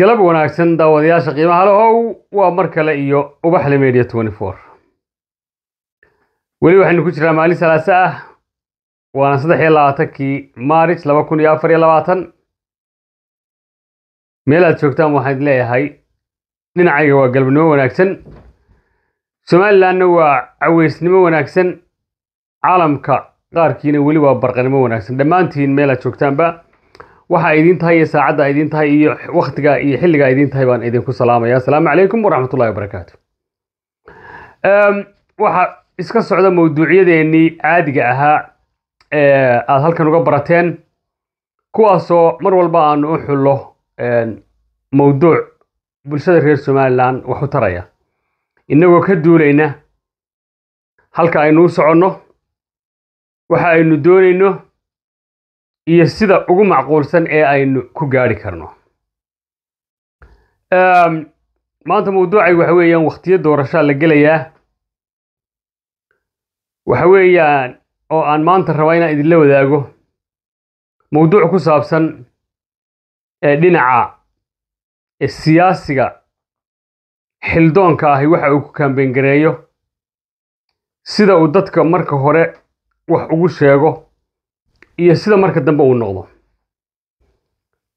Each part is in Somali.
galab wanaagsan daawadayaasha qiimaha lehow waa mar kale iyo ubaxle media weli waxaynu ku jiraa maalin salaase ah waana saddex iyo labaatankii maaric laba kun iyo afar iyo labaatan meel aad joogtaan waxaan leeyahay dhinacayga waa galabnimo wanaagsan somalilanna waa caweysnimo wanaagsan caalamka qaarkiina weli waa barqanimo wanaagsan dhammaantiin meel aad joogtaanba waxa idiin tahay iyo saacadda idiin tahay iyo waktigaa iyo xilligaa idiin tahay baan idinku salaamaya asalaamu calaykum waraxmatullahi wabarakaatu ehm, waxaa iska socda mawduucyadeennii caadiga ahaa ee aada halkan uga barateen kuwaasoo mar walba aanu u xullo mawduuc bulshada reer somalilan wax u taraya innagoo ka duulayna halka aynu u soconno waxa aynu doonayno iyo sida ugu macquulsan ee aynu ku gaari karno ehm, maanta mawduucay waxa weeyaan wakhtiyo doorashaa la gelayaa waxa weeyaan oo aan maanta rabaa inaan idinla wadaago mawduuc ku saabsan ee eh, dhinaca siyaasiga xildoonka ahi waxa uu ku kaambeyn sida uu dadka marka hore wax ugu sheego iyo sida marka dambe uu noqdo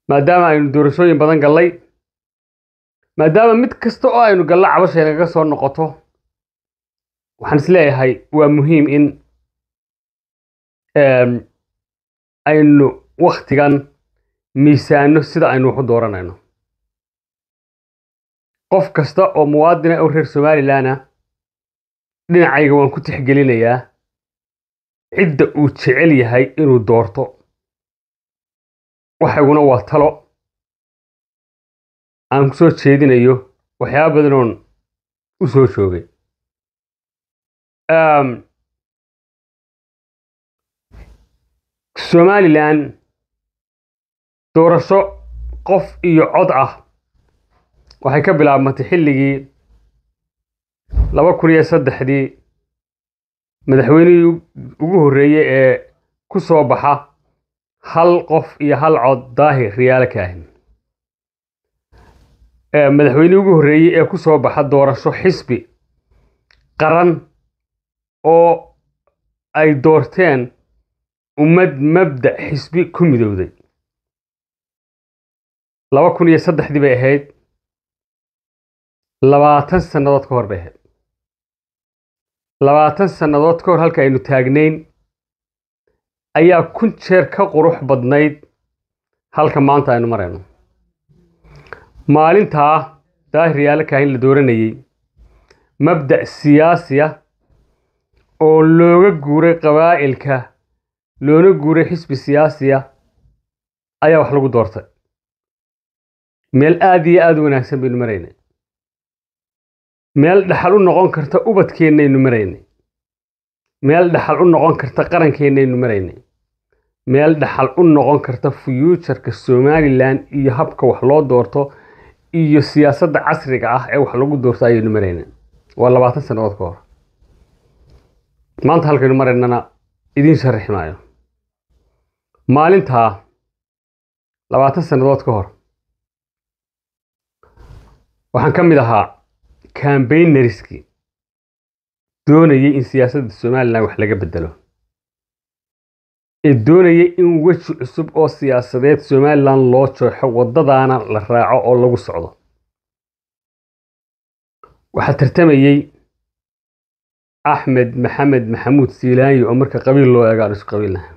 maadaama aynu doorashooyin badan gallay maadaama mid kasta oo aynu gallo cabashaynaga soo noqoto waxaan isleeyahay waa muhiim in ehm, aynu wakhtigan miisaanno sida aynu wax u dooranayno qof kasta oo muwaadina ah oo reer somalilanna dhinacayga waan ku tixgelinayaa cidda uu jecel yahay inuu doorto waxaguna waa talo aan kusoo jeedinayo waxyaaba badan oon u soo joogay ehm, somalilan doorasho qof iyo cod ah waxay ka bilaabmatay xilligii laba kun iyo saddexdii madaxweynihii ugu horreeyey ee ku soo baxa hal qof iyo hal cod daahir riyaale kaahin madaxweynihii ugu horreeyey ee ku soo baxa doorasho xisbi qaran oo ay doorteen ummad mabda xisbi ku midowday laba kun iyo saddexdii bay ahayd labaatan sannadood ka hor bay ahayd labaatan sannadood ka hor halka aynu taagnayn ayaa kun jeer ka qurux badnayd halka maanta aynu marayno maalintaa daahir daahiryaale in la dooranayey mabdac siyaasiya oo looga guuray qabaa'ilka loona guuray xisbi siyaasi ah ayaa wax lagu doortay meel aada iyo aada u wanaagsan baynu maraynay meel dhaxal u noqon karta ubadkeennaynu maraynay meel dhaxal u noqon karta qarankeennaynu maraynay meel dhaxal u noqon karta fyuujarka somalilan iyo habka wax loo doorto iyo siyaasadda casriga ah ee wax lagu doorto ayaynu maraynaa waa labaatan sannadood ka hor maanta halkaynu maraynana idiin sharaxi maayo maalintaa labaatan sannadood ka hor waxaan ka mid ahaa kambaynariskii doonayay in siyaasadda somalilan wax laga bedelo ee doonayay in weji cusub oo siyaasadeed somalilan loo jooxo waddadaana la raaco oo lagu socdo waxaa tartamayey axmed maxamed maxamuud siilaanyi oo marka qabiil loo eega aan isku qabiil nahay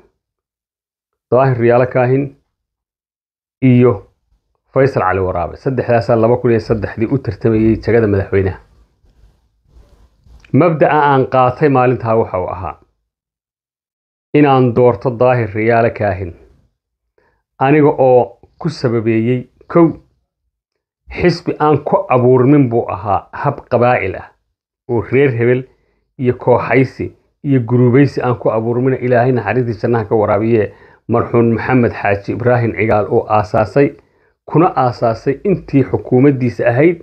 daahir riyaalo kaahin iyo faysal cali waraabe saddexdaasaa laba kun iyo saddexdii u tartamayey jagada madaxweynaha mabdaca aan qaatay maalintaa waxa uu ahaa inaan doorto daahir riyaale kaahin aniga oo ku sababeeyey kow xisbi aan ku abuurmin buu ahaa hab qabaa'il ah oo reer hebel iyo kooxaysi iyo guruubaysi aan ku abuurmina ilaahay naxariistii jannaha ka waraabiye marxuun maxamed xaaji ibraahim cigaal uu aasaasay kuna aasaasay intii xukuumaddiisa ahayd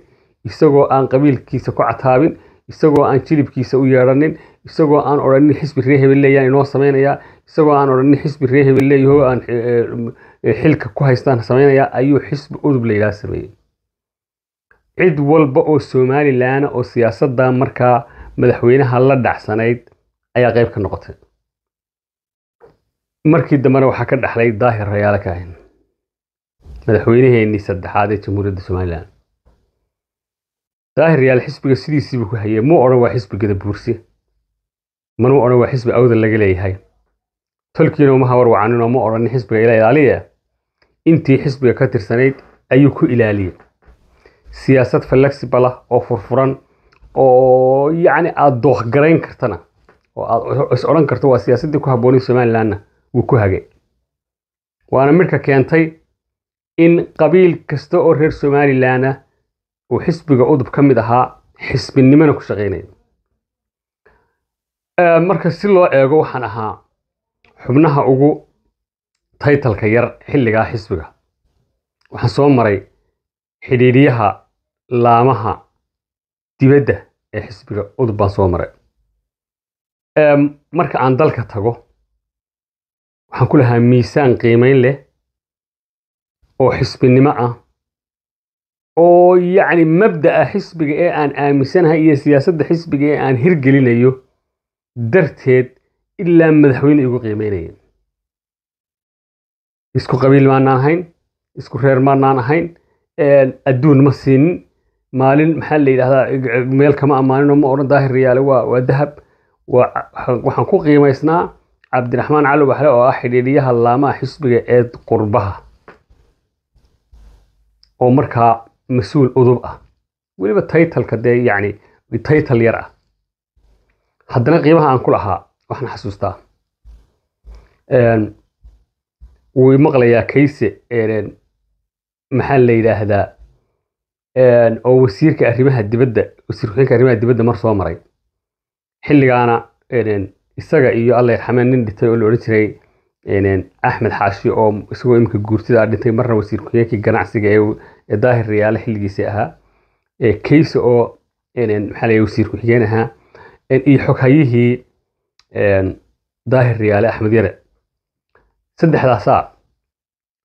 isagoo aan qabiilkiisa ku cataabin isagoo aan jilibkiisa u yeedhanin isagoo aan odhanin xisbi ree hebelleeyaan inoo samaynayaa isagoo aan odhanin xisbi ree hebelleeyahoo aan eh, eh, xilka ku haystaan samaynayaa ayuu xisbi cudub layidhaha sameeyey cid walba oo somalilana oo siyaasadda markaa madaxweynaha la dhacsanayd ayaa qayb ka noqotay markii dambena waxaa ka dhaxlay daahir rayaale madaxweynaheenii saddexaad ee jamhuuriyadda somalilan daahir yaal xisbiga sidiisiibuu ku hayay muu odhan waa xisbi gadabuurse manuu odhan waa xisbi awdan laga leeyahay tolkiina uma hawarwacaninoo ma odhanin xisbiga ila ilaaliya intii xisbiga ka tirsanayd ayuu ku ilaaliyey siyaasad flexible ah oo furfuran oo yacni aada dookhgarayn kartana oo aada is odhan karto waa siyaasaddii ku habboonay somalilanna wuu ku hagay waana midhka keentay in qabiil kasta oo reer somalilanna uu xisbiga udub ka mid ahaa xisbinimona ku shaqaynayo marka si loo eego waxaan ahaa xubnaha ugu taytalka yar xilligaa xisbiga waxaan soo maray xidhiidhiyaha laamaha dibadda ee xisbiga udub baan soo maray marka aan dalka tago waxaan ku lahaa miisaan qiimeyn leh oo xisbinimo ah oo yacni mabda'a xisbiga ee aan aaminsanahay iyo siyaasadda xisbiga ee aan hirgelinayo darteed ilaa madaxweyne igu qiimeynaya isku qabiil maanaan ahayn isku reer maanaan ahayn adduun ma siinin maalin maxaa la yidhahdaa meel kama ammaaninoo ma odhan daahir riyaale waa waa dahab waxaan ku qiimaysnaa cabdiraxmaan cali waxle oo ah xidhiidhiyaha laamaha xisbiga ee qurbaha oo markaa mas-uul udub ah weliba taytalka dee yacni taytal yar ah haddana qiimaha aan ku lahaa waxaan xasuustaa wuu imaqlayaa kayse maxaa la yidhaahdaa oo wasiirka arrimaha dibadda wasiir ku arrimaha dibadda mar soo maray xilligaana isaga iyo alla yarxameen nin dhitay oo la odhan jiray axmed xaashi oo isagoo imika guurtida dhintay marna wasiir ku-xigeenkii ganacsiga ee daahir riyaale xilligiisi ahaa kayse oo maxaa wasiir ku-xigeen ahaa iyo xoghayihii daahir riyaale axmed yare saddexdaasaa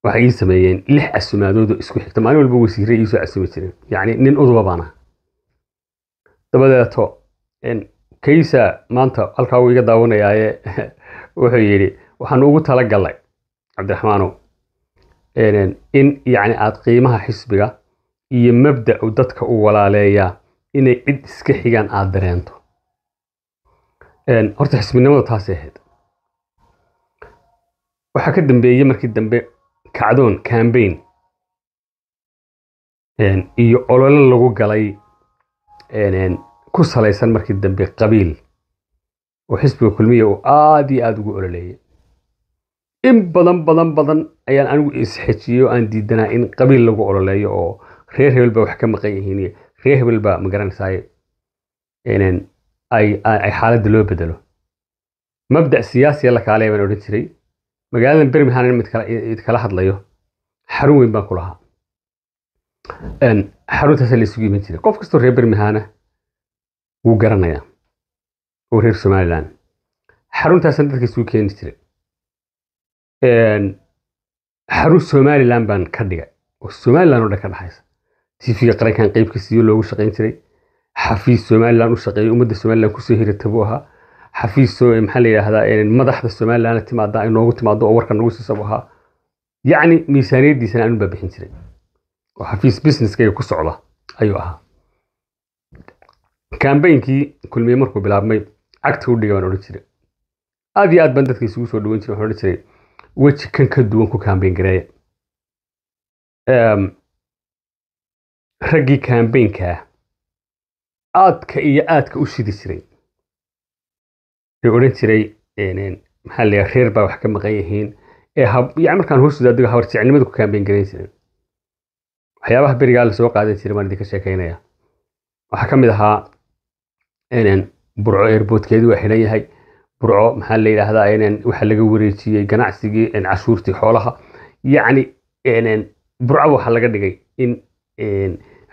waxay ii sameeyeen lix casumaadoodoo isku xigta maalin walba wasiiray iisoo casumi jireen yacni nin uduba dabadeeto kaysa maanta halkaa wuu iga daawanayaaye wuxuu yidhi waxaan ugu tala talagalnay cabdiraxmaanow in yacni aada qiimaha xisbiga iyo mabdacu dadka u walaaleeyaa inay cid iska xigaan aada dareento horta xisbinimada taasay ahayd waxaa ka dambeeyey markii dambe kacdoon cambaign iyo olole lagu galay ku salaysan markii dambe qabiil oo xisbiga kulmiya uu aad iyo aada ugu ololeeyay in badan badan badan ayaan anigu isxejiyey oo aan diidanaa in qabiil lagu ololeeyo oo reer hebel baa wax ka maqan yihiin reer hebelba ma magaranaysaay ay xaaladda loo bedelo mabdac siyaasiya la kaalaya baan odhan jiray magaaladan birmingham mid kala hadlayo xarun weyn baan ku lahaa xaruntaasa la isugu iman jiray qof kastoo reer birmihana ah wuu garanayaa oo reer somalilan xaruntaasaan dadka isugu keeni jiray xarun somalilan baan ka dhigay oo somalilan o dhan ka dhaxaysa tv-ga qarankan qeybkiisiyo loogu shaqeyn jiray xafiis somalilan u shaqeeyay ummadda somalilan kusoo hirata buu ahaa xafiis maxaa la yidhaahdaa madaxda somalilan timaada inoogu timaado oo warka nagu siisa ahaa yacni miisaaniyaddiisana anun baa bixin jiray oo xafiis businesskayga ku socda ayuu ahaa kambeynkii kulmiye markuu bilaabmay cagta u dhiga baan odhan jiray aad iyo aad baan dadka isugu soo dhaweyn jiray waxaan odhan jiray weji kan ka duwan ku kambeyn gareeya raggii kambeynkaa aadka iyo aadka u shidi jiray wuxuu odhan jiray maxaa la reer baa wax ka maqan yihiin ee yani markaan hoos daadigo habarjecnimada ku kambeyn garayn jireen waxyaabaha berigaa la soo qaadan jiray baan idinka sheekaynaya waxaa ka mid ahaa burco eerboodkeedii waa xidhan yahay burco maxaa la yidhaahdaa waxa laga wareejiyey ganacsigii cashuurtii xoolaha yacni burcaba waxaa laga dhigay in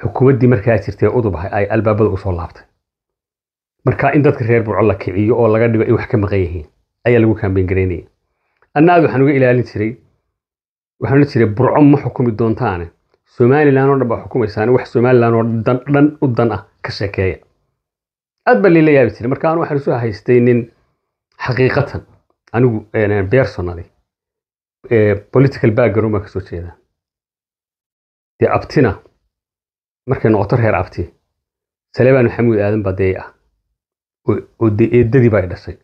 xukuumaddii markaa jirtay udubahay ay albaabada usoo laabtay marka in dadka reer burco la kiciyo oo laga dhigo in wax ka maqan yihiin ayaa lagu kaambeyn garaynaya waxaan uga ilaalin jiray waxaan odhan jiray burco ma xukumi doontaane somalilan oo dhan baa xukumaysaane wax somalilan oo dhan u dan ah ka sheekeeya aad baa lila yaabi jiray marka anu waxaan isu haystay nin xaqiiqatan anigu bersonali political background baan kasoo jeedaa dee abtina markay noqoto reer abti salebaan maxamuud aadan baa dee ah oo de eedadii baa dhashay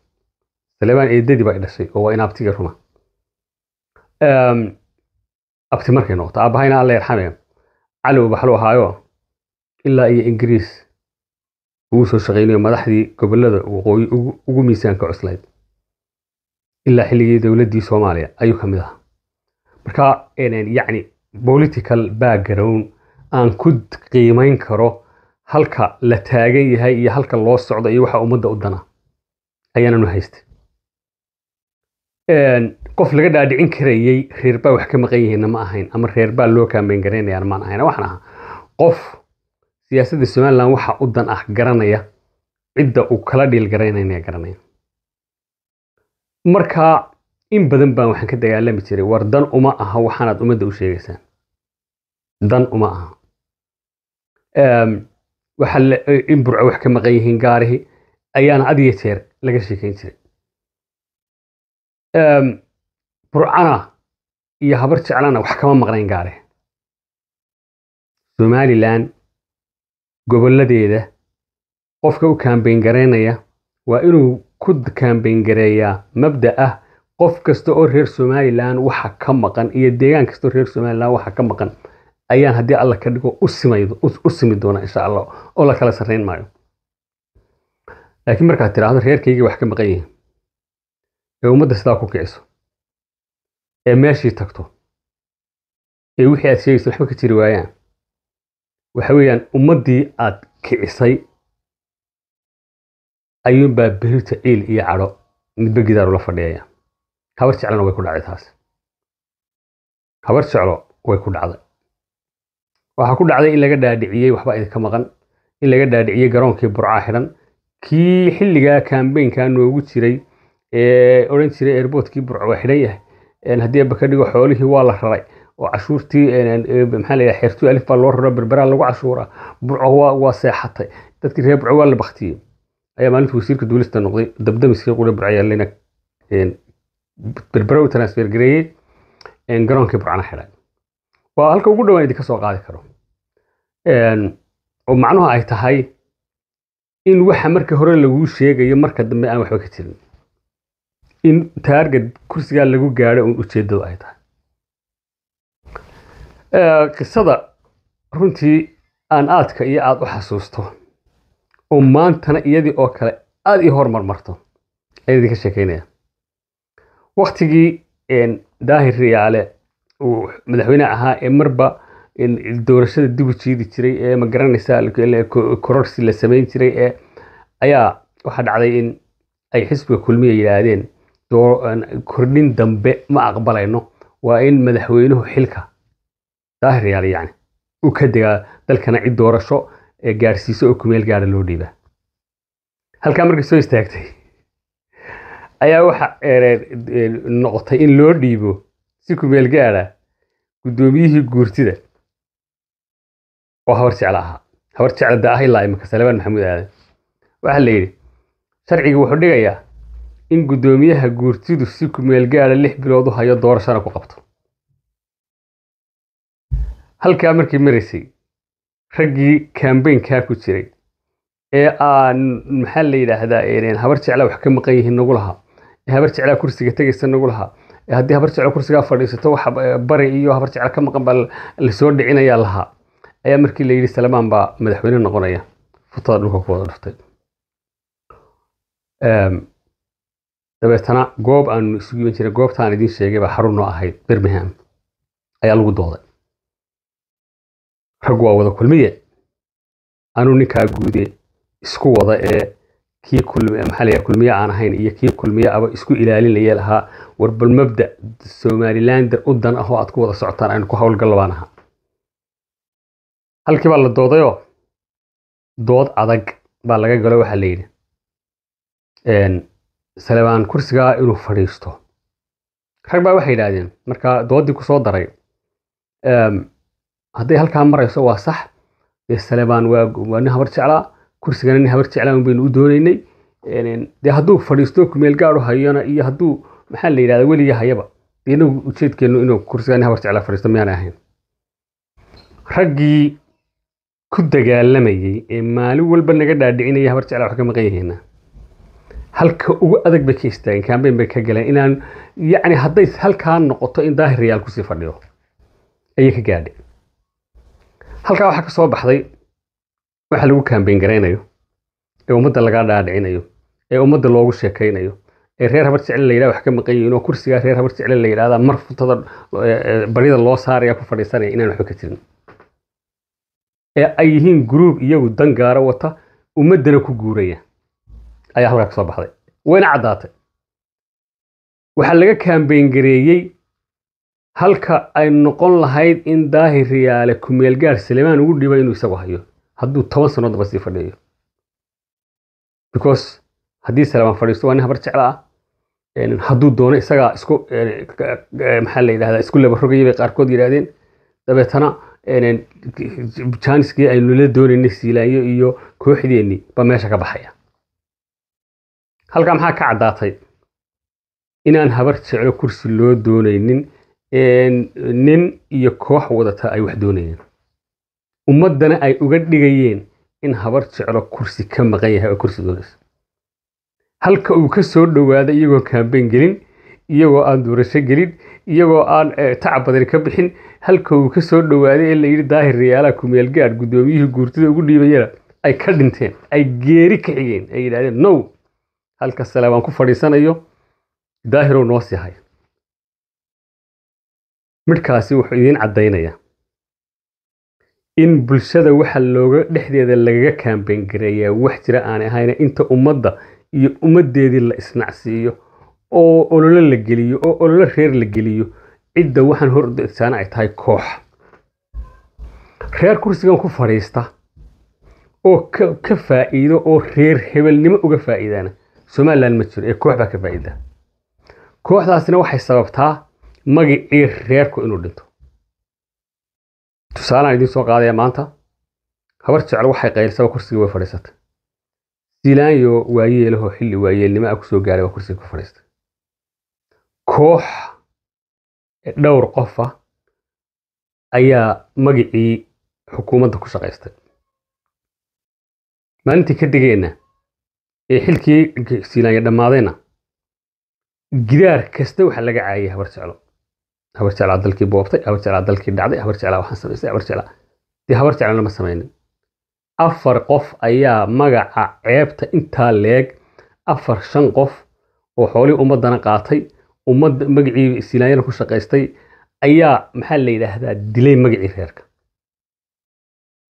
saleban eedadii baa dhashay oo waa in abtiga ruma abti markay noqoto aabahayna alla yarxame calow baxlu ahaayo ilaa iyo ingiriis uu soo shaqaynayo madaxdii gobolada waqooyi ugu miisaanka cuslayd ilaa xilligii dowladdii soomaaliya ayuu ka mid ahaa marka yacni political background aan ku qiimayn karo halka la taagan yahay iyo halka loo socdo iyo waxa ummadda u danaa ayaananu haystay qof laga dhaadhicin karayay reer baa wax ka maqan yihiinna ma ahayn ama reer baa loo kaambeyn garaynayaan maan ahayn waxaan ahaa qof siyaasadda somaliland waxa u dan ah garanaya cidda uu kala dhiilgaraynaya garanaya markaa in badan baan waxaan ka dagaalami jiray war dan uma aha waxaanaad ummadda u sheegaysaan dan uma aha ehm, waxa in burco wax ka maqan yihiin gaarihi ayaana adiyo jeer laga sheekayn jiray ehm, burcana iyo habar jeclana ah wax kama maqnayn gaarihi somaliland gobolladeeda qofka u kaambeyn garaynaya waa inuu ku kaambeyn gareeyaa mabda ah qof kasta oo reer somalilan waxa ka maqan iyo deegaan kasta oo reer somalilan waxa ka maqan ayaan haddii alla ka dhigo u simi doonaa insha allah oo la kala sarrayn maayo laakiin markaad tidhaahdo reerkaygii wax ka maqan yihin ee ummadda sidaa ku kiciso ee meeshii tagto ee wixii aad sheegeysa waxba ka jiri waayaan waxa weeyaan ummaddii aad kicisay ayuunbaa berita ciil iyo cadho midba gidaar ula fadhiyaya habar jeclona way ku dhacday taas habar jeclo way ku dhacday waxaa ku dhacday in laga dhaadhiciyey waxba idinka maqan in laga dhaadhiciyey garoonkii burcaa xidhan kii xilligaa kambeynkaa noogu jiray ee odhan jiray eerboodkii burco waa xidhan yahay haddii aba ka xoolihii waa la raray oo cashuurtii eh, eh, eh, maxaa alif baa loo raro berberaa lagu cashuura burco waa seexatay dadkii reer burco waa la baktiyey ayaa maalintii wasiirka duulista noqday dabdamiskii qura burco ayaa berbera u transfer gareeyey garoonkii burcana xidhay waa halka ugu dhowaan idinka soo qaadi karo ehm, oo macnuha ay tahay in waxa marka hore laguu sheegayo marka dambe aan waxba ka jirin in taarget kursigaa lagu gaadho uun ujeeddadu ay tahay qisada runtii aan aadka iyo aada u xasuusto oo maantana iyadii oo kale aada iyo hormarmarto ayaan idinka sheekeynaya waktigii daahir riyaale uu madaxweyne ahaa ee marba doorashada dib u jiidi jiray ee ma garanaysaa kororsi la samayn jiray ee ayaa waxaa dhacday in ay xisbiga kulmiya yidhaahdeen kordhin dambe ma aqbalayno waa in madaxweynuhu xilka daahir yaal yani uu ka degaa dalkana cid doorasho ee gaarsiiso oo kumeel gaara loo dhiiba halkaa markii soo istaagtay ayaa waxa noqotay in loo dhiibo si kumeel gaara guddoomiyihii guurtida oo habar jecla ahaa habar jecla da ah ilaa imika salebaan maxamuud aadan waxaa la yidhi sharciga wuxuu dhigayaa in guddoomiyaha guurtidu si kumeel gaara lix bilood u hayo doorashana ku qabto halkaa markii maraysay raggii kambaynkaa ku jiray ee aan maxaa la yidhaahdaa habar jeclaa wax ka maqan yihiin nagu lahaa ee habar jeclaa kursiga tegaysa nagu lahaa ee haddii habar jeclaa kursigaa fadhiisato wax eh, bari iyo habar jecla ka maqan baa lasoo dhicinayaa lahaa ayaa markii la yidhi salmaan baa madaxweyne noqonaya futada dhulka ku wada dhuftay dabeetana goob aanu isugu yean jiray goobta idiin sheegay baa xarun noo ahayd birmingham ayaa lagu dooday raggu waa wada kulmiye anuu ninkaa guude isku wada ee kii maxaa kulmiye aan ahayn iyo kii kulmiye aba isku ilaalinaya lahaa warbal mabda somalilander u dan ahoo aad ku wada socotaan aynu ku howlgallabaan ahaa halkii baa la doodayoo dood adag baa laga galo waxaa la yidhi salebaan kursigaa ah inuu fadhiisto rag baa waxay yidhaahdeen markaa dooddii kusoo daray hadday halkaa marayso waa sax dee saleban waa nin habar jeclaa kursigana nin habar jeclaan baynu u doonaynay dee hadduu fadhiisto kumeel gaadho hayona iyo hadduu maxaa la yidhahda weliga hayaba dee inagu inuu kursiga nin habar jeclaa fadhiisto miyaanay ahayn raggii ku dagaalamayey ee maalin walba naga dhaadhicinaya habar jeclaa wax ka maqan yihiina halka ugu adag bay ka istaageen kaambeyn bay ka galeen inaan yacni hadday halkaa noqoto in daahir reyaal kusii fadhiyo ayay ka gaadhay halkaa waxaa ka soo baxday waxa lagu kambeyn garaynayo ee ummadda lagaa dhaadhicinayo ee ummadda loogu sheekaynayo ee reer habar jecle la yidhah wax ka maqan yihiin oo kursigaa reer habar jecle la yidhahdaa mar futada barida loo saaraya ku fadhiisanaya inaan waxba ka jirin ee ay yihiin gruub iyagu dan gaaro wata ummaddana ku guuraya ayaa halkaa ka soo baxday wayna caddaatay waxaa laga kaambeyngareeyey halka ay noqon lahayd in daahiriyaale kumeelgaar salemaan ugu dhiiba inuu isagu hayo hadduu toban sannoodaba sii fadhiyo because haddii salemaan fadhiisto waa nin habar jecla ah hadduu doono isagaa isku maxaa la yidhahdaa isku labarogayay bay qaarkood yidhahdeen dabeetana jaaniskii aynu la doonaynay siilaanyo iyo kooxdeennii baa meesha ka baxaya halkaa maxaa ka caddaatay inaan habar jeclo kursi loo doonaynin nin iyo koox wadataa ay wax doonayeen ummaddana ay uga dhigayeen in habar jeclo kursi ka maqan yahay oo kursi doonaysa halka uu ka soo dhowaaday iyagoo kaambeyn gelin iyagoo aan duurasho gelin iyagoo aan eh, tacab badan ka bixin halka uu ka soo dhowaaday ee layidhi yidhi daahir rayaalaha kumiyaalgaadh guddoomiyihii guurtida ugu dhiibayana ay ka dhinteen ay geeri ka ay yidhahdeen now halka sale baan ku fadhiisanayo daahirow noo sii midhkaasi wuxuu idiin caddaynaya in bulshada waxa looga dhexdeeda lagaga kaambeyn wax jira aanay ahayna inta ummadda iyo ummaddeedii la isnacsiiyo oo ololo la geliyo oo olole reer la geliyo cidda waxaan hor udasaana ay tahay koox reer kursigan ku fadhiista oo ka faa'iido oo reer hebelnimo uga faa'iidaana somalilan ma jiro ee koox baa ka faa'iida kooxdaasina waxay sababtaa magicii reerku inuu dhinto tusaalaan idiin soo qaadaya maanta habar jecel waxay qaylisaba kursigii way fadhiisatay silaanyo waayeelahoo xilli waayeelnimo a ah kusoo gaaray waa kursigii ku fadhiistay koox dhowr qofa ah ayaa magicii xukuumadda ku shaqaystay maalintii ka degeenna ee xilkii silaanyo dhammaadayna gidaar kasta waxaa laga caayay habar jeclo habar jeclaa dalkii boobtay habar jeclaa dalkii dhacday habar jeclaa waxaan samaystay habar jeclaa dee habar jeclana ma samaynin afar qof ayaa magaca ceebta intaa leeg afar shan qof oo xoolihii ummaddana qaatay ummadda magacii silaayana ku shaqaystay ayaa maxaa la yidhaahdaa dilay magacii reerka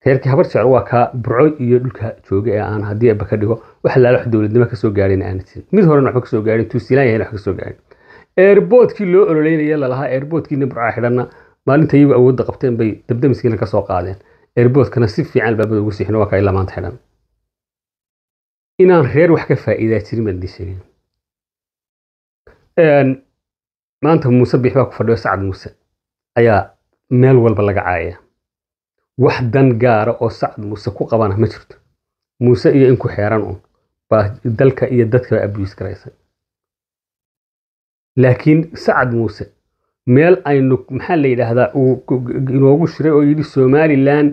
reerkii habar jecel waa kaa burcoy iyo dhulka jooga ee aan haddii aba ka dhigo wax laala wax dowladnimo kasoo gaarin aana jirin mid horena waxba kasoo gaarin tuu silaan yahayna wax kasoo gaarin eerboodkii loo ololeynaya lalahaa eerboodkii nimruca xidhanna maalinta iyagu awoodda qabteen bay dabdamiskiina ka soo qaadeen eerboodkana si fiican albaabada ugu siixin waa kaa lamaanta xidhan inaan reer wax ka faa'iidaa jirin baan idin maanta muuse biix baa ku fadhiyo sacad muuse ayaa meel walba laga caayaya wax dan gaara oo sacad muuse ku qabana ma jirto muuse iyo in ku xeeran un baa dalka iyo dadkaba abuyis garaysay laakiin sacad muuse meel aynu maxaa la yidhaahdaa uu inoogu shiray oo yidhi somalilan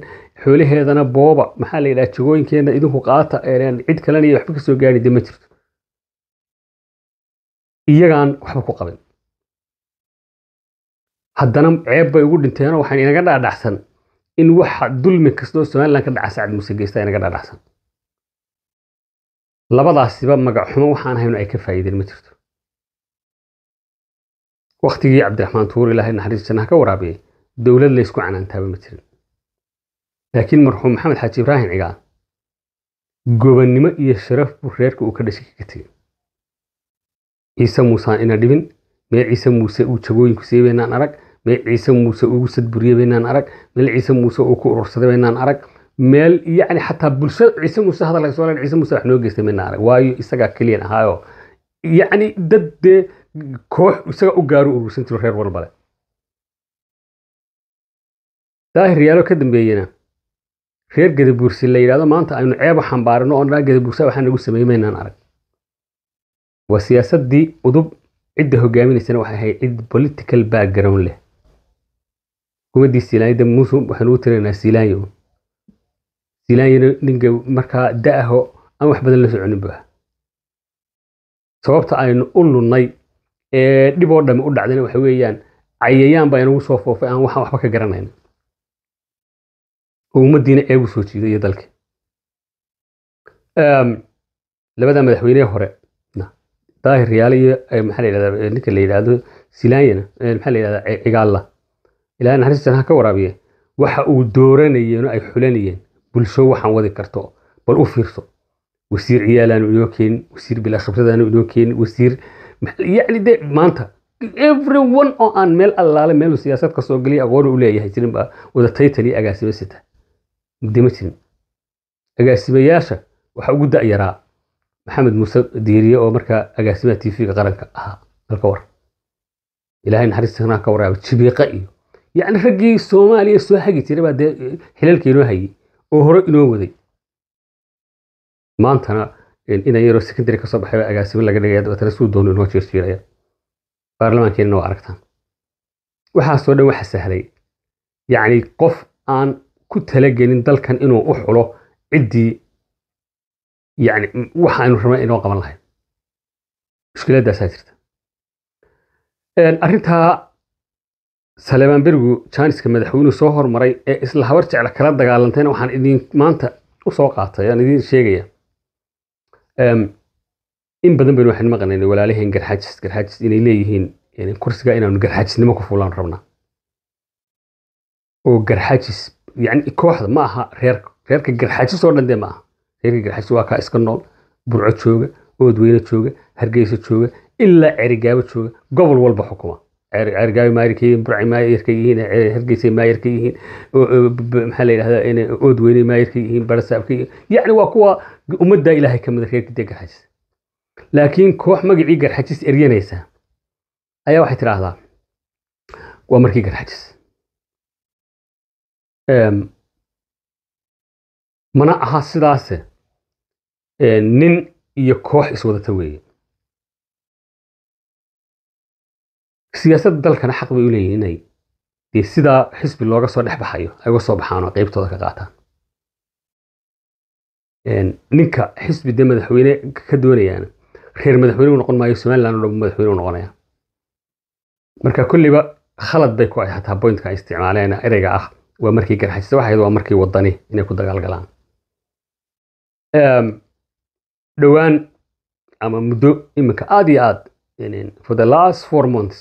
xoolaheedana booba maxaa la yidhaha jagooyinkeenna idinku qaata cid kalena iyo waxba ka soo gaari de ma jirto iyagaan waxba ku qabin haddana ceeb bay ugu dhinteenoo waxaan inaga dhaadhacsan in waxa dulmi kasta oo somalilan ka dhaca sacad muuse geystaa inaga dhaadhacsan labadaasiba magac xumo waxaan hayno ay ka faa'iideen ma jirto wakhtigii cabdiraxmaan tuur ilaahay naxariistiisana ha ka waraabiyey dowlad laysku canaantaaba ma jirin laakiin marxuum maxamed xaaji ibraahim cigaa gobannimo iyo sharaf buu reerka uu ka dhashay kaga tegay ciise muusea ina dhibin meel ciise muuse uu jagooyinku siiyey baynaan arag meel ciise muuse ugu sadburiyey baynaan arag meel ciise muuse uu ku urursaday baynaan arag meel yacni xataa bulshada ciise muuse hadal laga soo ciise muuse wax noo geystay baynaan arag waayo isagaa keliyan ahaayo yacni dad dee koox isaga u gaaru urursan jiro reer walbale daahiryaalo ka dambeeyena reer gadabuursi la yidhahdo maanta aynu ceeba xambaarino oo nidhaa gadabuursa waxaa nagu sameymeynan arag waa siyaasaddii udub cidda hogaaminaysana waxay ahayd cid political background leh hukuumaddii silaanyada muuse waxaanu u tiraynaa silaanyo silaanyana ninka markaa da'aho aan wax badan la soconin buu sababta aynu u lunnay dhib oo dhami u dhacdana waxa weeyaan cayayaan baa inagu soo foofay aan waxaan waxba ka garanayn oo ummaddiina eegu soo jiiday iyo dalka labada madaxweyne hore daahir riyaale iyo maxaa la yidhahdaa ninka la yidhaahdo silaanyana maxaa la yidhahdaa cigaalla ilaahay naxariistiisa ha ka waraabiye waxa uu dooranayeen ay xulanayeen bulsho waxaan wadi karto bal u fiirso wasiir ciyaalaanu inoo keenin wasiir bilaa khibradaanu inoo keenin wasiir yani de maanta every one oo aan meel allaale meel siyaasad ka soo geliya aqoon u leeyahay jirin baa wada taliya agaasimo sita mugdi jirin agaasimayaasha waxaa ugu da'yaraa maxamed muuse diiriye oo markaa agaasimaha t v ga qaranka ahaa dalka war ilaahay naxariistanaa ka waraaba jibiiqa iyo yacni raggii soomaaliya soo hagi jiray baa dee xilalka eh, inoo hayay oo hore inoo waday maantana inay yaroo secondary kasoo baxay agaasimo laga dhigaya dabeetana suu doono inoo jiirjiiraya baarlamaankeenna waa aragtaan waxaasoo dhan waxa sahlay yacni qof aan ku talagelin dalkan inuu u xulo ciddii yacni waxaanu rabnay inoo qaban lahayn mushkiladdaasaa jirta arrintaa saleebaan berigu jaaniska madaxweynuhu soo hormaray ee isla habar jecla kala dagaalantayna waxaan idin maanta usoo soo qaatay aan idiin sheegaya in badan baynu waxaan maqnayna walaalaheen garxaajis garxaajis inay leeyihiin kursiga inaanu garxaajisnimo ku fuulaan rabnaa oo garxaajis yani kooxda ma aha reer reerka garxaajis oo dhan dee ma aha reerka garxaajis waa kaa iska nool burco jooga oodweyne jooga hargeysa jooga ilaa cerigaabo jooga gobol walba xukuma cergaawi maayarkayihiin burci maayarka yihiin hargeysa maayarka yihiin maxaa la yidhahdaa in ood weyne maayarka yihiin barasaabka yacni waa kuwa ummaddaa ilaahay ka mida reerkida garxajis laakiin koox magacii garxajis eryanaysa ayaa waxay tidhaahdaa waa markii garxajis mana aha sidaase nin iyo koox iswadata weeye siyaasada dalkana xaq bay u leeyihin inay dee sidaa xisbi looga soo dhex baxayo ay uga soo baxaan oo qaybtooda ka qaataan ninka xisbi dee madaxweyne ka doonayaana reer madaxweyne u noqon maayo somaliland o dhanbu madaxweyne u noqonaya marka kolleyba khalad bay ku ay hataa boyntka ay isticmaaleen ereyga ah waa markii garxaysa waxayd waa markii wadani inay ku dagaal galaan dhowaan ama muddo iminka aad iyo aad for the last four months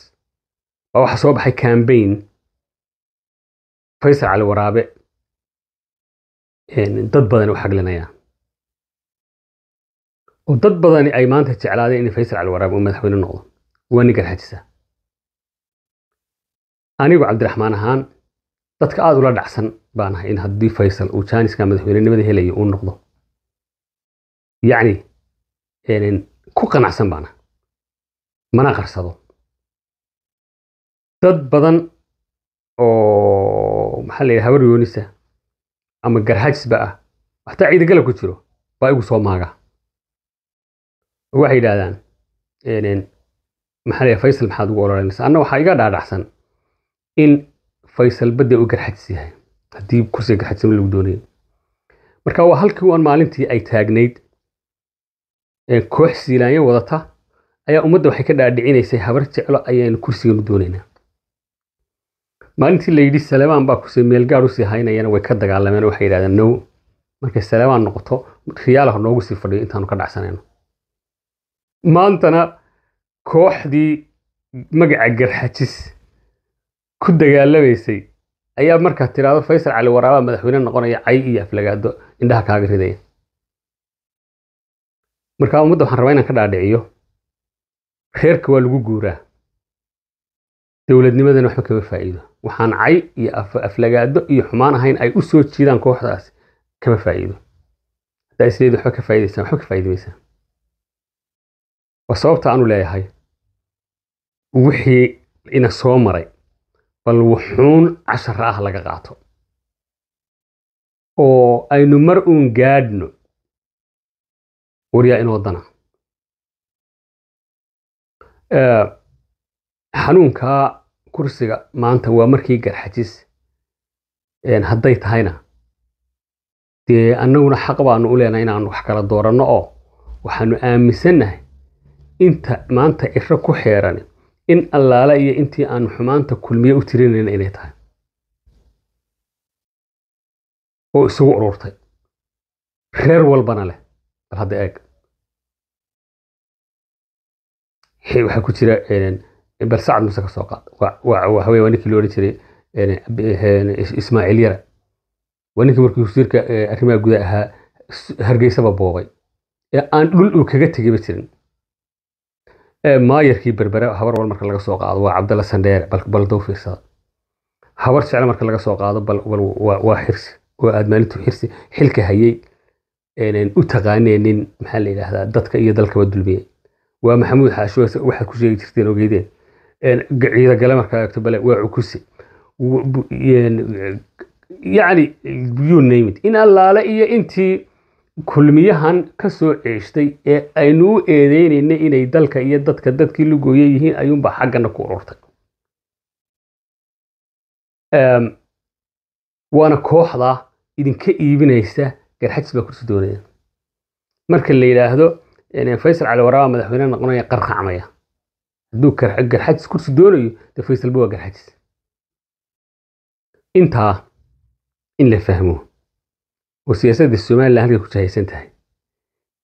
waa waxaa soo baxay cambain faysal cali waraabe dad badani u xaglinayaan oo dad badani ay maanta jeclaadeen in faysal cali waraabe uu madaxweyne noqdo waa nin garhajisa anigu cabdiraxmaan ahaan dadka aada ula dhacsan baan ahay in haddii faysal uu jaaniska madaxweynenimada helayo uu noqdo yacni ku qanacsan baana mana qarsado dad badan oo maxaa la habar yoonisa ama garhajsba ah waxtaa ciidagala ku jiro baa igu soo maaga oo waxay yidhaahdaan maxaa la faysal maxaad ugu ololaynaysa anna waxaa iga dhaadhacsan in faysal badee u garxajis yahay haddii kursiga garxajsama lagu doonayo marka waa halkii uan maalintii ay taagnayd koox siilaanyo wadata ayaa ummadda waxay ka dhaadhicinaysay habar jeclo ayaynu kursigan u doonaynaa maalintii la yidhi saleebaan baa kuse meelgaar usii haynayana way ka dagaalameen waxay yidhahdeen no markay saleebaan noqoto riyaal ha noogu sii fadhiyo intaanu ka dhacsanayno maantana kooxdii magaca garxajis ku dagaalamaysay ayaa markaad tiraahdo faysal cali waraabaa madaxweyne noqonaya cay iyo aflagaado indhaha kaaga ridaya markaa ummadda waxaan rabaa inaan ka dhaadhiciyo reerka waa lagu guuraa dowladnimadana waxba kama faa'iido waxaan cay iyo aflagaado iyo xumaan ahayn ay u soo jiidaan kooxdaas kama faa'iido haddaa isleed waxba ka faa'iidaysaa waxba ka faa'iidamaysaa waa sababta aanu leeyahay wixii ina soo maray bal wuxuun cashara ah laga qaato oo aynu mar uun gaadhno waryaa inoo dana xanuunkaa kursiga maanta waa markii garxajis hadday tahayna dee annaguna xaq baanu u leenahay inaanu wax kala dooranno oo waxaanu aaminsannahay inta maanta ciro ku xeerani in allaale iyo intii aanu xumaanta kulmiye u tirinayna inay tahay oo isugu ururtay reer walbana leh bal hadda eeg waxaa ku jira bal sacad muse ka soo qaad waa ninkii lo odhan jiray ismaaciil yara waa ninkii markii wasiirka arrimaha guda ahaa hargeysaba boobay ee aan dhul uu kaga tegayba jirin maayarkii berbere habar wal marka laga soo qaado waa cabdalla sandheere bal dow fiirsada habar jecla marka laga soo qaado bal waa xirsi oo aad maalintu xirsi xilka hayay u taqaaneenin maxaa la yidhaahdaa dadka iyo dalkaba dulmiyey waa maxamuud xaasho waxaad ku sheegi jirteen ogeydeen ciida gale markaa eegto bale waa cukuse yacni you name it in allaale iyo intii kulmiyahan ka soo ceeshtay ee aynu u eedeynaynay inay dalka iyo dadka dadkii la gooye yihiin ayuunbaa xaggana ku ururtay waana kooxdaa idinka iibinaysa garxajis baa kursi doonaya marka la yidhaahdo faysal cali waraaba madaxweyne noqonaya qarqacmaya hadduu garxajis kursi doonayo de faysalba waa garxajis intaa in la fahmo oo siyaasadda somalilan halkay ku jahaysan tahay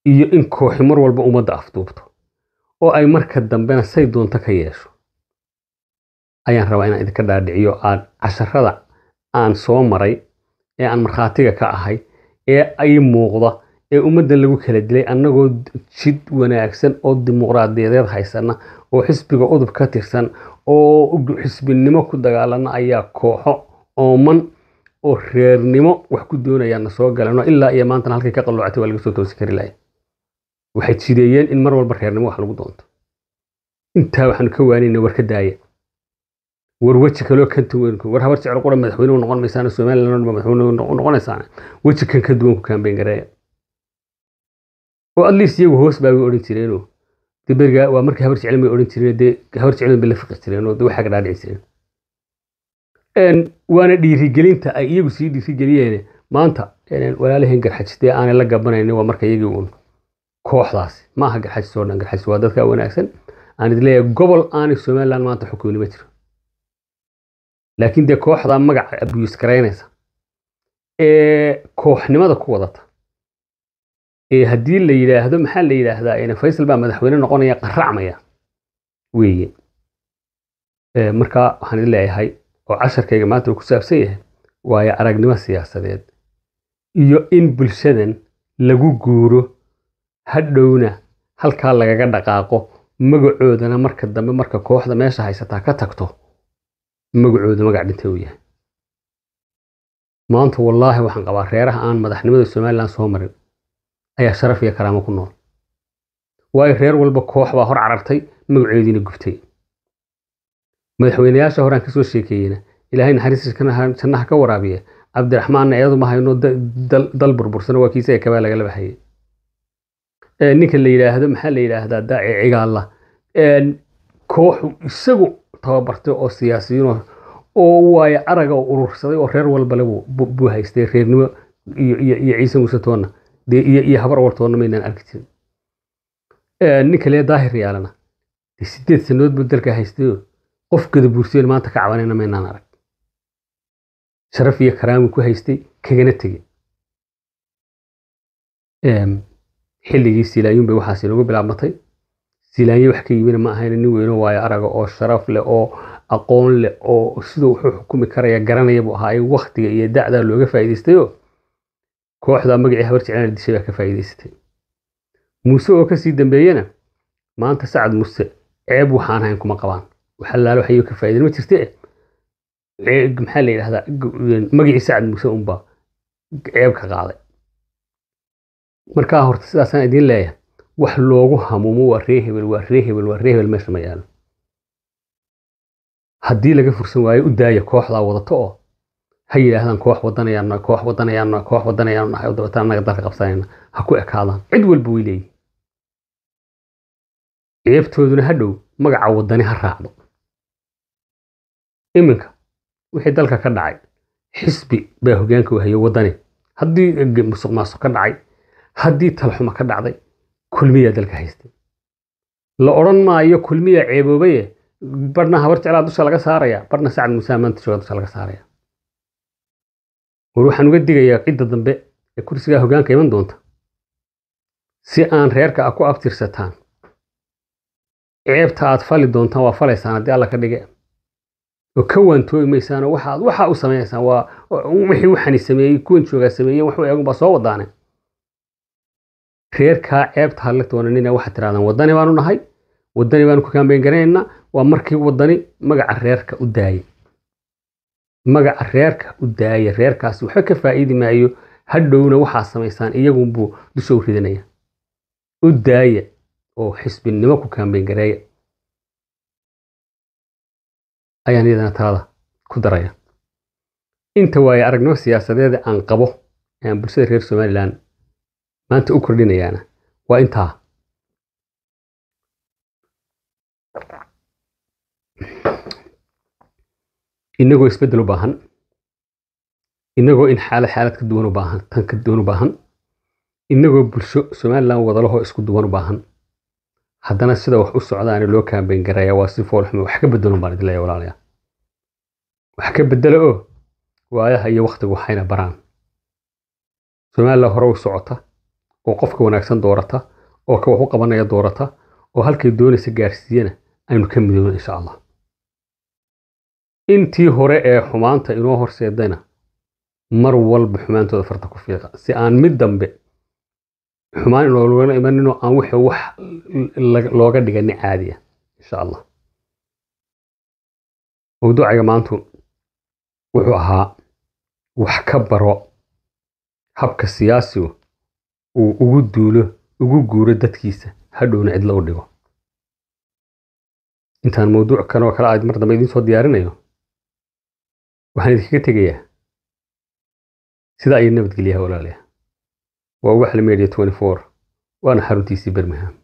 iyo in kooxi mar walba ummadda afduubto oo ay marka dambena say doonto ka yeesho ayaan rabaa inaan idinka dhaadhiciyo aan casharada aan soo maray ee aan markhaatiga ka ahay ee ay muuqda ee ummaddan lagu kala dilay annagoo jid wanaagsan oo dimuqraadiyadeed haysana oo xisbiga udub ka tirsan oo xisbinimo ku dagaalana ayaa kooxo ooman oo reernimo wax ku doonayaana soo galano ilaa iyo maantana halkay ka qalloocatay waa laga soo toosi kari lahay waxay jideeyeen in mar walba reernimo wax lagu doonto intaa waxaanu ka waanayna war ka daaya war weji kaloo kanta weynku war habar jecel qura madaxweyne u noqon maysaan somaliland madaxweyne u weji kan ka duwan ku kaambeyn oo at iyagu hoos baa way odhan jireenoo de waa markii habar jeclan bay odhan jireen dee habar jeclan bay la fiqi jireen oo de waxaa dhaadhici jireen waana dhiirigelinta ay iyagu sii dhiirigeliyeen maanta walaalaheen garxajis dee aanay la gabanaynin waa marka iyagii uun kooxdaasi ma garxajis oo dhan garxajis waa dadka wanaagsan aan isleeyahay gobol aanay somaliland maanta xukumin ma jiro laakiin dee kooxdaa magaca abuyus garaynaysa ee kooxnimada ku wadata haddii la yidhaahdo maxaa la yidhaahdaa faysal baa madaxweyne noqonaya qaracmaya weeye marka waxaan leeyahay oo casharkayga maanta uu ku saabsan yahay waayo aragnimo siyaasadeed iyo in bulshadan lagu guuro hadhowna halkaa lagaga dhaqaaqo magacoodana marka dambe marka kooxda meesha haysataa ka tagto magacooda magac dhintay uu yahay maanta wallaahi waxaan qabaa reeraha aan madaxnimada somaliland soo marin ayaa sharaf iyo karaamo ku nool waayo reer walba koox baa hor carartay magaceediina guftay madaxweynayaasha horeaan kasoo sheekeeyena ilaahay naxariistis jannaha ka waraabiya cabdiraxmaanna iyadu ma hayno dal burbursana waa kiisaga kabaa lagala baxayay ninka la yidhaahdo maxaa la yidhaahdaa daaci cigaalla kooxu isagu tababartay oo siyaasiyiinoo oo waaya araga oo urursaday oo reer walba lagu buhaystay reernimo iyo ciise muuse toonna dee iyo habar wartoona maynaan arki jirin ninka lee daahir yaalana dee sideed sanadood buu dalka haystayo qof gadabuursiyan maanta ka cabanayna maynaan arag sharaf iyo karaamu ku haystay kagana tegey xilligii silaayuun bay waxaas inoogu bilaabmatay silaaye wax ka yimina ma ahayna nin weynoo waayo araga oo sharaf leh oo aqoon leh oo siduu wuxuu xukumi karaya garanaya buu ahaa in waktiga iyo dacdaa looga faa'iidaystayo kooxda magacii habartii canaar dishay baa ka faa'iidaysatay muuse oo ka sii dambeeyena maanta sacad muuse ceeb waxaan hayn kuma qabaan waxalaalo waxayo ka faa'iidan ma jirte maxaa la yidhahdaa magacii sacad muuse unbaa ceeb ka qaaday markaa horta sidaasaan idiin leeyahay wax loogu hamuumo waa ree hebel waa ree hebel waa ree hebel meesha ma yaalo haddii laga fursan waayo u daaya kooxdaa wadato oo ha yidhaahdaan koox wadanayaanna koox wadanayaan koox wadanayaan dabatan naga dalka qabsanayna ha ku ekaadaan cid walba way leeyihin ceebtooduna ha dhow magaca wadani ha raacdo iminka wixii dalka ka dhacay xisbi baa hogaanka wahayo wadani haddii musuq maasuq ka dhacay haddii talxuma ka dhacday kulmiyaa dalka haystay la odhan maayo kulmiyaa ceeboobaye barna habar jeclaa dusha laga saaraya barna sacad musaa maanta jooga dusha laga saaraya war waxaan uga digayaa cidda dambe ee kursigaa hogaanka iman doonta si aan reerka a ah ku abtirsataan ceebta aad fali doontaan waa falaysaan haddii alla ka dhige oo ka waantoobi maysaanoo waxaad waxaa u samaynaysaan waa wixii waxani sameeyey kuwan joogaa sameeyen waxu eegun baa soo wadaane reerkaa ceebta hadla doonanina waxaad tirahdaan waddani baanu nahay waddani baanu ka kaambeyn garanaynaa waa markii wadani magaca reerka u daayay magaca reerka u daaya reerkaasi waxba ka faa'iidi maayo hadhowna waxaa samaysaan iyagunbuu dushou ridanaya u daaya oo xisbinimo ku kaambeyn gareeya ayaan iyadana talada ku daraya inta waaye aragnimo siyaasadeed aan qabo aan bulshada reer somalilan maanta u kordhinayaana waa intaa inagoo isbeddel u baahan inagoo in xaalad xaalad ka duwan u baahan tan ka duwan u baahan inagoo bulsho somalilan wadalahoo isku duwan u baahan haddana sida wax u socdaani loo kaambeyn garaya waa si foolxumo wax ka bedelon baan idin leeya walaalaya wax ka bedela oo waayaha iyo wakhtigu waxayna baraan somalilan hore u socota oo qofka wanaagsan doorata oo ka wax u qabanaya doorata oo halkay doonaysa gaarsiiyana aynu ka midoobno insha allah intii hore ee xumaanta inoo horseedayna mar walba xumaantooda farta ku fiiqa si aan mid dambe xumaan inoolagala imaninoo aan wixii wax looga dhigani caadiya insha allah mawduucayga maantu wuxuu ahaa wax ka baro habka siyaasigu uu ugu duulo ugu guuro dadkiisa hadhowna cidlo u dhigo intaan mawduuc kanoo kale aad mar dambe idiin soo diyaarinayo waxaan idinkaga tegayaa sidaa ayuu nabadgelyaha walaalayaa waa uga xilmedia waana xaruntiisii bermingham